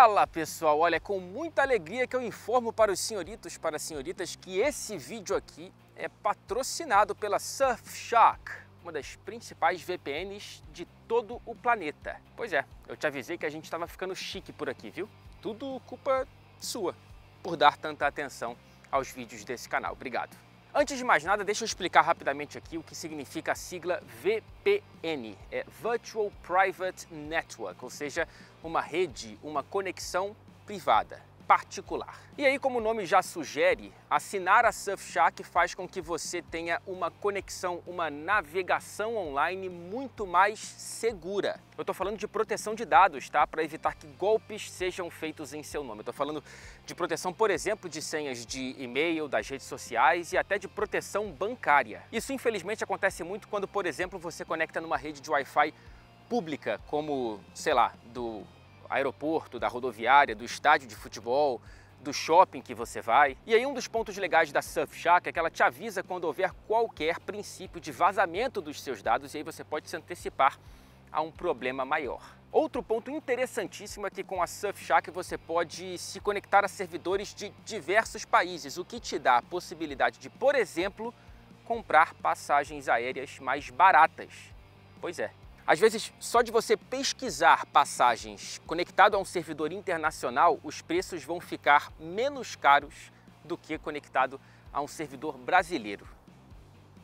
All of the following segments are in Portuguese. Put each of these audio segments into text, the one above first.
Fala pessoal, olha, é com muita alegria que eu informo para os senhoritos, para as senhoritas, que esse vídeo aqui é patrocinado pela Surfshark, uma das principais VPNs de todo o planeta. Pois é, eu te avisei que a gente estava ficando chique por aqui, viu? Tudo culpa sua por dar tanta atenção aos vídeos desse canal. Obrigado. Antes de mais nada, deixa eu explicar rapidamente aqui o que significa a sigla VPN, é Virtual Private Network, ou seja, uma rede, uma conexão privada particular. E aí, como o nome já sugere, assinar a Surfshark faz com que você tenha uma conexão, uma navegação online muito mais segura. Eu estou falando de proteção de dados, tá? Para evitar que golpes sejam feitos em seu nome. Estou falando de proteção, por exemplo, de senhas de e-mail, das redes sociais e até de proteção bancária. Isso, infelizmente, acontece muito quando, por exemplo, você conecta numa rede de Wi-Fi pública, como, sei lá, do aeroporto, da rodoviária, do estádio de futebol, do shopping que você vai. E aí um dos pontos legais da Surfshark é que ela te avisa quando houver qualquer princípio de vazamento dos seus dados e aí você pode se antecipar a um problema maior. Outro ponto interessantíssimo é que com a Surfshark você pode se conectar a servidores de diversos países, o que te dá a possibilidade de, por exemplo, comprar passagens aéreas mais baratas. Pois é, às vezes, só de você pesquisar passagens conectado a um servidor internacional, os preços vão ficar menos caros do que conectado a um servidor brasileiro.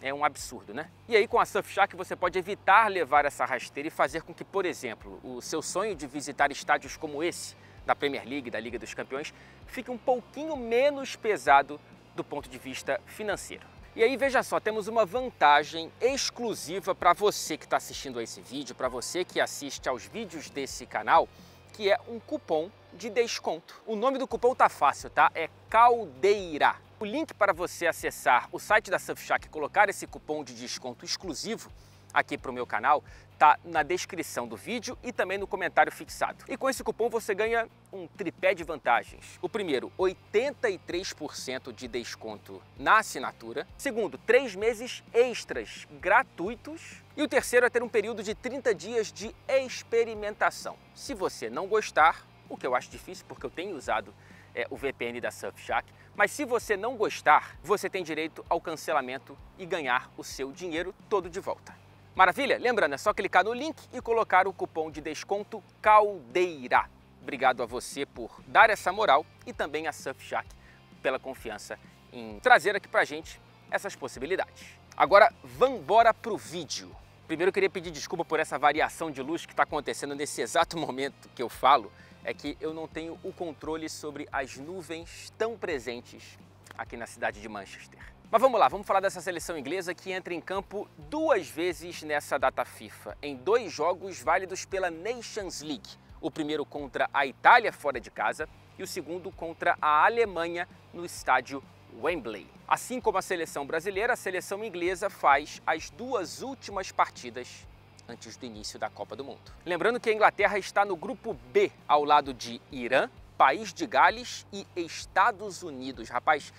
É um absurdo, né? E aí com a Surfshark você pode evitar levar essa rasteira e fazer com que, por exemplo, o seu sonho de visitar estádios como esse, da Premier League, da Liga dos Campeões, fique um pouquinho menos pesado do ponto de vista financeiro. E aí veja só, temos uma vantagem exclusiva para você que está assistindo a esse vídeo, para você que assiste aos vídeos desse canal, que é um cupom de desconto. O nome do cupom tá fácil, tá? É Caldeira. O link para você acessar o site da Surfshark e colocar esse cupom de desconto exclusivo aqui para o meu canal tá na descrição do vídeo e também no comentário fixado. E com esse cupom você ganha um tripé de vantagens. O primeiro, 83% de desconto na assinatura. Segundo, três meses extras gratuitos. E o terceiro é ter um período de 30 dias de experimentação. Se você não gostar, o que eu acho difícil porque eu tenho usado é, o VPN da Surfshark. Mas se você não gostar, você tem direito ao cancelamento e ganhar o seu dinheiro todo de volta. Maravilha? Lembrando, é só clicar no link e colocar o cupom de desconto CALDEIRA. Obrigado a você por dar essa moral e também a Surfshark pela confiança em trazer aqui pra gente essas possibilidades. Agora, vambora pro vídeo. Primeiro eu queria pedir desculpa por essa variação de luz que está acontecendo nesse exato momento que eu falo, é que eu não tenho o controle sobre as nuvens tão presentes aqui na cidade de Manchester. Mas vamos lá, vamos falar dessa seleção inglesa que entra em campo duas vezes nessa data FIFA, em dois jogos válidos pela Nations League. O primeiro contra a Itália fora de casa e o segundo contra a Alemanha no estádio Wembley. Assim como a seleção brasileira, a seleção inglesa faz as duas últimas partidas antes do início da Copa do Mundo. Lembrando que a Inglaterra está no grupo B, ao lado de Irã, País de Gales e Estados Unidos. Rapaz,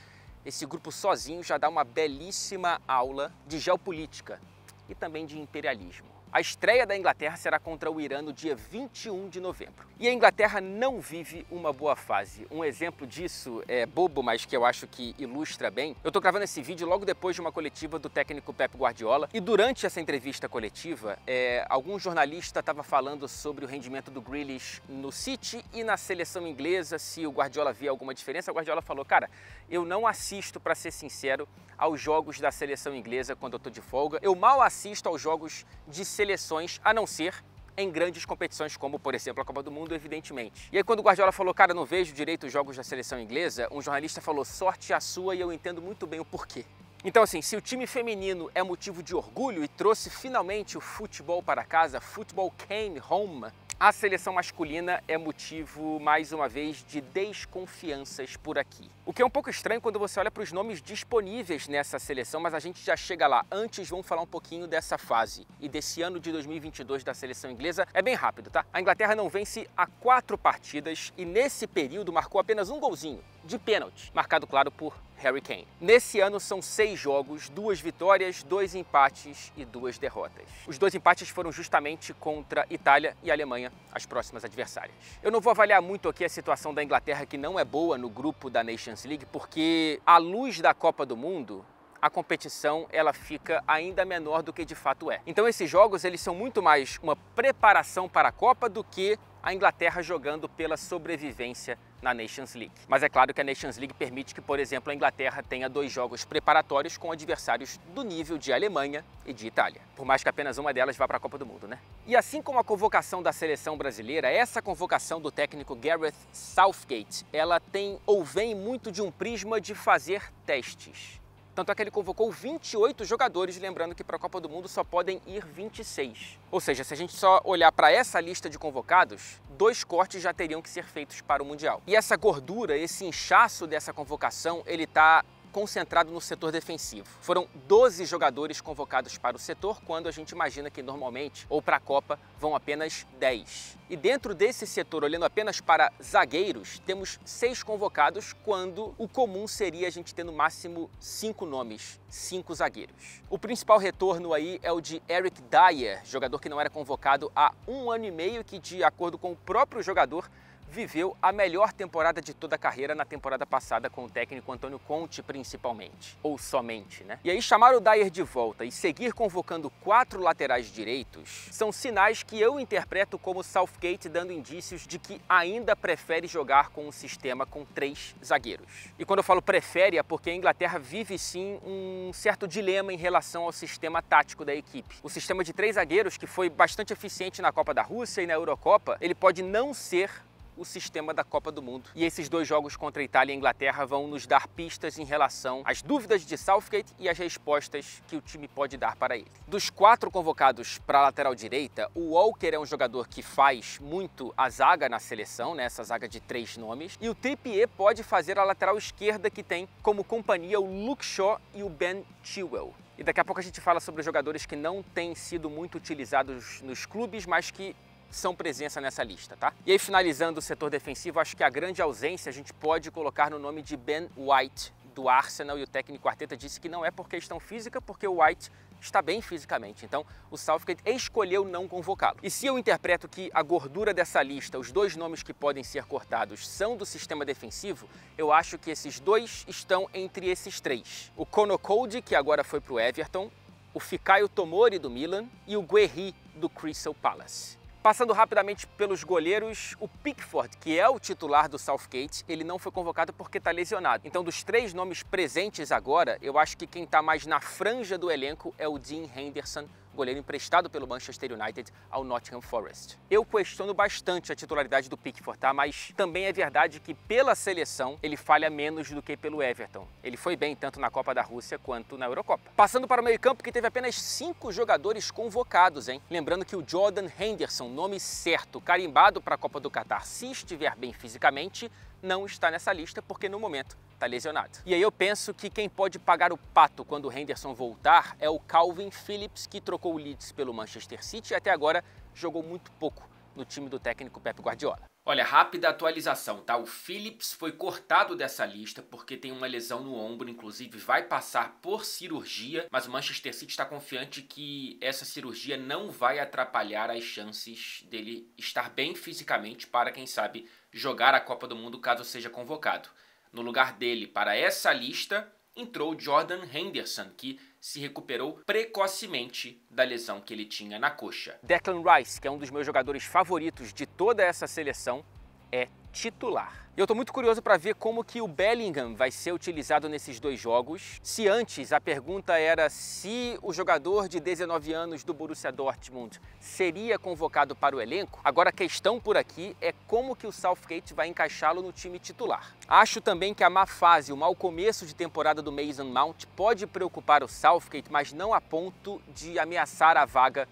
esse grupo sozinho já dá uma belíssima aula de geopolítica e também de imperialismo. A estreia da Inglaterra será contra o Irã no dia 21 de novembro. E a Inglaterra não vive uma boa fase. Um exemplo disso é bobo, mas que eu acho que ilustra bem. Eu tô gravando esse vídeo logo depois de uma coletiva do técnico Pep Guardiola e durante essa entrevista coletiva, é, algum jornalista estava falando sobre o rendimento do Grealish no City e na seleção inglesa, se o Guardiola via alguma diferença. O Guardiola falou: "Cara, eu não assisto, para ser sincero, aos jogos da seleção inglesa quando eu tô de folga. Eu mal assisto aos jogos de seleção seleções, a não ser em grandes competições, como por exemplo a Copa do Mundo, evidentemente. E aí, quando o Guardiola falou, cara, não vejo direito os jogos da seleção inglesa, um jornalista falou, sorte a sua, e eu entendo muito bem o porquê. Então, assim, se o time feminino é motivo de orgulho e trouxe finalmente o futebol para casa, futebol came home, a seleção masculina é motivo, mais uma vez, de desconfianças por aqui. O que é um pouco estranho quando você olha para os nomes disponíveis nessa seleção, mas a gente já chega lá. Antes, vamos falar um pouquinho dessa fase e desse ano de 2022 da seleção inglesa. É bem rápido, tá? A Inglaterra não vence há quatro partidas e, nesse período, marcou apenas um golzinho de pênalti, marcado claro por Harry Kane. Nesse ano são seis jogos, duas vitórias, dois empates e duas derrotas. Os dois empates foram justamente contra Itália e Alemanha, as próximas adversárias. Eu não vou avaliar muito aqui a situação da Inglaterra, que não é boa no grupo da Nations League, porque à luz da Copa do Mundo, a competição ela fica ainda menor do que de fato é. Então esses jogos eles são muito mais uma preparação para a Copa do que a Inglaterra jogando pela sobrevivência na Nations League. Mas é claro que a Nations League permite que, por exemplo, a Inglaterra tenha dois jogos preparatórios com adversários do nível de Alemanha e de Itália. Por mais que apenas uma delas vá para a Copa do Mundo, né? E assim como a convocação da seleção brasileira, essa convocação do técnico Gareth Southgate, ela tem ou vem muito de um prisma de fazer testes. Tanto é que ele convocou 28 jogadores, lembrando que para a Copa do Mundo só podem ir 26. Ou seja, se a gente só olhar para essa lista de convocados, dois cortes já teriam que ser feitos para o Mundial. E essa gordura, esse inchaço dessa convocação, ele está concentrado no setor defensivo. Foram 12 jogadores convocados para o setor, quando a gente imagina que normalmente, ou para a Copa, vão apenas 10. E dentro desse setor, olhando apenas para zagueiros, temos seis convocados, quando o comum seria a gente ter no máximo cinco nomes, cinco zagueiros. O principal retorno aí é o de Eric Dyer, jogador que não era convocado há um ano e meio, que de acordo com o próprio jogador viveu a melhor temporada de toda a carreira na temporada passada com o técnico Antônio Conte, principalmente. Ou somente, né? E aí chamar o Dyer de volta e seguir convocando quatro laterais direitos são sinais que eu interpreto como Southgate dando indícios de que ainda prefere jogar com um sistema com três zagueiros. E quando eu falo prefere é porque a Inglaterra vive sim um certo dilema em relação ao sistema tático da equipe. O sistema de três zagueiros, que foi bastante eficiente na Copa da Rússia e na Eurocopa, ele pode não ser o sistema da Copa do Mundo. E esses dois jogos contra Itália e Inglaterra vão nos dar pistas em relação às dúvidas de Southgate e às respostas que o time pode dar para ele. Dos quatro convocados para a lateral direita, o Walker é um jogador que faz muito a zaga na seleção, né? essa zaga de três nomes, e o Trippier pode fazer a lateral esquerda que tem como companhia o Luke Shaw e o Ben Chilwell. E daqui a pouco a gente fala sobre os jogadores que não têm sido muito utilizados nos clubes, mas que são presença nessa lista, tá? E aí, finalizando o setor defensivo, acho que a grande ausência a gente pode colocar no nome de Ben White, do Arsenal, e o técnico Arteta disse que não é por questão física, porque o White está bem fisicamente. Então, o Southgate escolheu não convocá-lo. E se eu interpreto que a gordura dessa lista, os dois nomes que podem ser cortados, são do sistema defensivo, eu acho que esses dois estão entre esses três. O Kono que agora foi para o Everton, o Fikayo Tomori do Milan e o Guerri do Crystal Palace. Passando rapidamente pelos goleiros, o Pickford, que é o titular do Southgate, ele não foi convocado porque está lesionado. Então, dos três nomes presentes agora, eu acho que quem está mais na franja do elenco é o Dean Henderson, goleiro emprestado pelo Manchester United ao Nottingham Forest. Eu questiono bastante a titularidade do Pickford, tá? mas também é verdade que pela seleção ele falha menos do que pelo Everton. Ele foi bem tanto na Copa da Rússia quanto na Eurocopa. Passando para o meio-campo que teve apenas cinco jogadores convocados, hein? Lembrando que o Jordan Henderson, nome certo, carimbado para a Copa do Catar, se estiver bem fisicamente, não está nessa lista porque no momento tá lesionado. E aí eu penso que quem pode pagar o pato quando o Henderson voltar é o Calvin Phillips, que trocou o Leeds pelo Manchester City e até agora jogou muito pouco no time do técnico Pep Guardiola. Olha, rápida atualização, tá? O Phillips foi cortado dessa lista porque tem uma lesão no ombro, inclusive vai passar por cirurgia, mas o Manchester City está confiante que essa cirurgia não vai atrapalhar as chances dele estar bem fisicamente para, quem sabe, jogar a Copa do Mundo caso seja convocado. No lugar dele para essa lista entrou Jordan Henderson, que se recuperou precocemente da lesão que ele tinha na coxa. Declan Rice, que é um dos meus jogadores favoritos de toda essa seleção, é titular. E eu estou muito curioso para ver como que o Bellingham vai ser utilizado nesses dois jogos. Se antes a pergunta era se o jogador de 19 anos do Borussia Dortmund seria convocado para o elenco, agora a questão por aqui é como que o Southgate vai encaixá-lo no time titular. Acho também que a má fase, o mau começo de temporada do Mason Mount pode preocupar o Southgate, mas não a ponto de ameaçar a vaga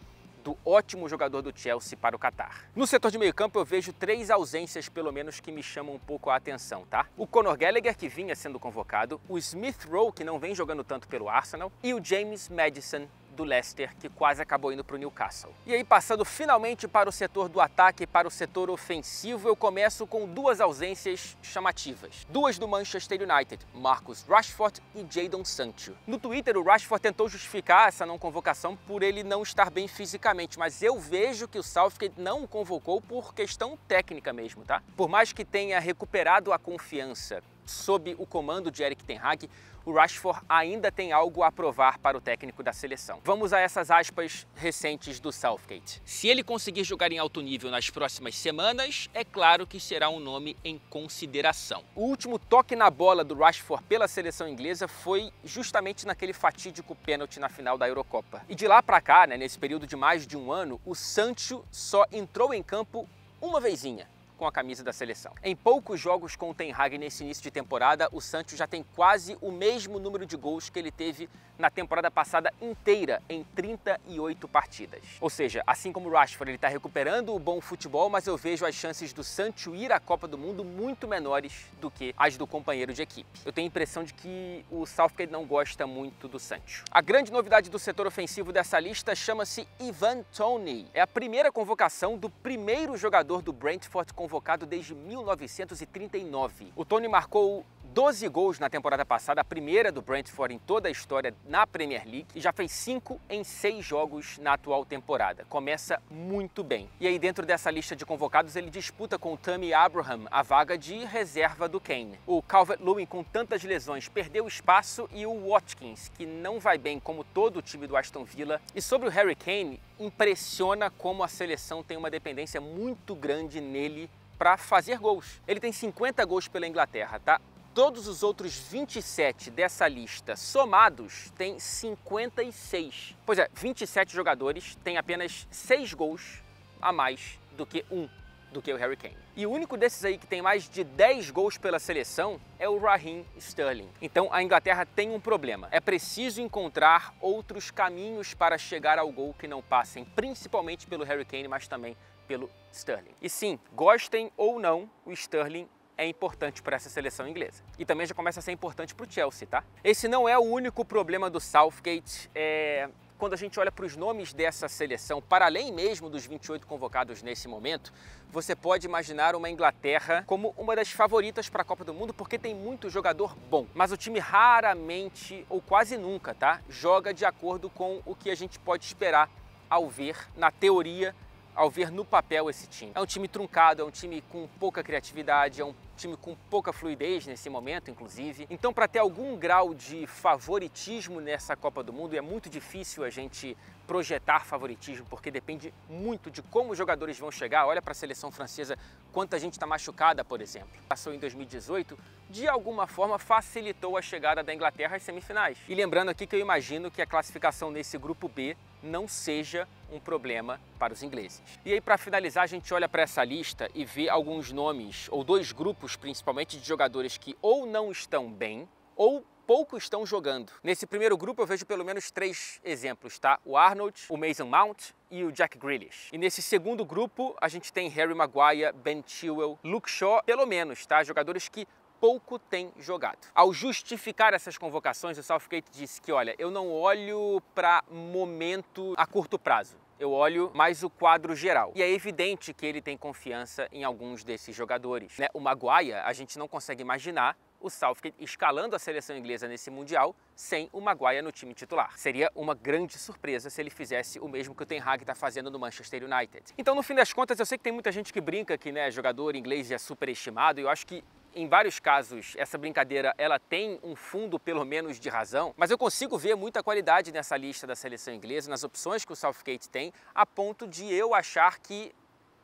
do ótimo jogador do Chelsea para o Qatar. No setor de meio campo eu vejo três ausências pelo menos que me chamam um pouco a atenção, tá? O Conor Gallagher que vinha sendo convocado, o Smith Rowe que não vem jogando tanto pelo Arsenal e o James Madison do Leicester, que quase acabou indo para o Newcastle. E aí, passando finalmente para o setor do ataque e para o setor ofensivo, eu começo com duas ausências chamativas. Duas do Manchester United, Marcus Rashford e Jadon Sancho. No Twitter, o Rashford tentou justificar essa não convocação por ele não estar bem fisicamente, mas eu vejo que o Southgate não o convocou por questão técnica mesmo, tá? Por mais que tenha recuperado a confiança sob o comando de Eric Ten Hag, o Rashford ainda tem algo a provar para o técnico da seleção. Vamos a essas aspas recentes do Southgate. Se ele conseguir jogar em alto nível nas próximas semanas, é claro que será um nome em consideração. O último toque na bola do Rashford pela seleção inglesa foi justamente naquele fatídico pênalti na final da Eurocopa. E de lá para cá, né, nesse período de mais de um ano, o Sancho só entrou em campo uma vezinha, com a camisa da seleção. Em poucos jogos com o Ten Hag nesse início de temporada, o Santos já tem quase o mesmo número de gols que ele teve na temporada passada inteira, em 38 partidas. Ou seja, assim como o Rashford, ele está recuperando o bom futebol, mas eu vejo as chances do Santos ir à Copa do Mundo muito menores do que as do companheiro de equipe. Eu tenho a impressão de que o Southgate não gosta muito do Santos. A grande novidade do setor ofensivo dessa lista chama-se Ivan Tony. É a primeira convocação do primeiro jogador do Brentford convocado convocado desde 1939. O Tony marcou 12 gols na temporada passada, a primeira do Brentford em toda a história na Premier League, e já fez 5 em 6 jogos na atual temporada. Começa muito bem. E aí, dentro dessa lista de convocados, ele disputa com o Tammy Abraham a vaga de reserva do Kane. O Calvert-Lewin, com tantas lesões, perdeu espaço e o Watkins, que não vai bem como todo o time do Aston Villa. E sobre o Harry Kane, impressiona como a seleção tem uma dependência muito grande nele para fazer gols. Ele tem 50 gols pela Inglaterra, tá? Todos os outros 27 dessa lista somados têm 56. Pois é, 27 jogadores têm apenas 6 gols a mais do que um do que o Harry Kane. E o único desses aí que tem mais de 10 gols pela seleção é o Raheem Sterling. Então a Inglaterra tem um problema. É preciso encontrar outros caminhos para chegar ao gol que não passem principalmente pelo Harry Kane, mas também pelo Sterling. E sim, gostem ou não, o Sterling é importante para essa seleção inglesa. E também já começa a ser importante para o Chelsea, tá? Esse não é o único problema do Southgate. É... Quando a gente olha para os nomes dessa seleção, para além mesmo dos 28 convocados nesse momento, você pode imaginar uma Inglaterra como uma das favoritas para a Copa do Mundo, porque tem muito jogador bom. Mas o time raramente, ou quase nunca, tá? Joga de acordo com o que a gente pode esperar ao ver, na teoria, ao ver no papel esse time. É um time truncado, é um time com pouca criatividade, é um time com pouca fluidez nesse momento, inclusive. Então, para ter algum grau de favoritismo nessa Copa do Mundo, é muito difícil a gente projetar favoritismo, porque depende muito de como os jogadores vão chegar. Olha para a seleção francesa, quanta gente está machucada, por exemplo. Passou em 2018, de alguma forma facilitou a chegada da Inglaterra às semifinais. E lembrando aqui que eu imagino que a classificação nesse grupo B não seja um problema para os ingleses. E aí, para finalizar, a gente olha para essa lista e vê alguns nomes, ou dois grupos principalmente, de jogadores que ou não estão bem, ou pouco estão jogando. Nesse primeiro grupo eu vejo pelo menos três exemplos, tá? O Arnold, o Mason Mount e o Jack Grealish. E nesse segundo grupo a gente tem Harry Maguire, Ben Chilwell, Luke Shaw, pelo menos, tá? Jogadores que pouco tem jogado. Ao justificar essas convocações, o Southgate disse que, olha, eu não olho para momento a curto prazo. Eu olho mais o quadro geral. E é evidente que ele tem confiança em alguns desses jogadores. Né? O Maguaia, a gente não consegue imaginar o Southgate escalando a seleção inglesa nesse Mundial sem o Maguire no time titular. Seria uma grande surpresa se ele fizesse o mesmo que o Ten Hag está fazendo no Manchester United. Então, no fim das contas, eu sei que tem muita gente que brinca que né, jogador inglês é superestimado, e eu acho que em vários casos, essa brincadeira ela tem um fundo pelo menos de razão, mas eu consigo ver muita qualidade nessa lista da seleção inglesa, nas opções que o Southgate tem, a ponto de eu achar que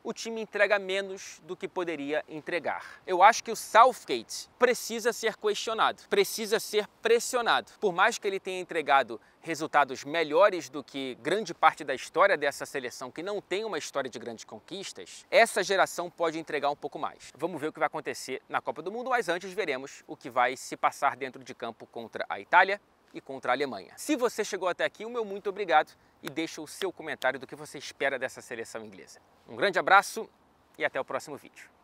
o time entrega menos do que poderia entregar. Eu acho que o Southgate precisa ser questionado, precisa ser pressionado. Por mais que ele tenha entregado resultados melhores do que grande parte da história dessa seleção, que não tem uma história de grandes conquistas, essa geração pode entregar um pouco mais. Vamos ver o que vai acontecer na Copa do Mundo, mas antes veremos o que vai se passar dentro de campo contra a Itália e contra a Alemanha. Se você chegou até aqui, o meu muito obrigado e deixa o seu comentário do que você espera dessa seleção inglesa. Um grande abraço e até o próximo vídeo.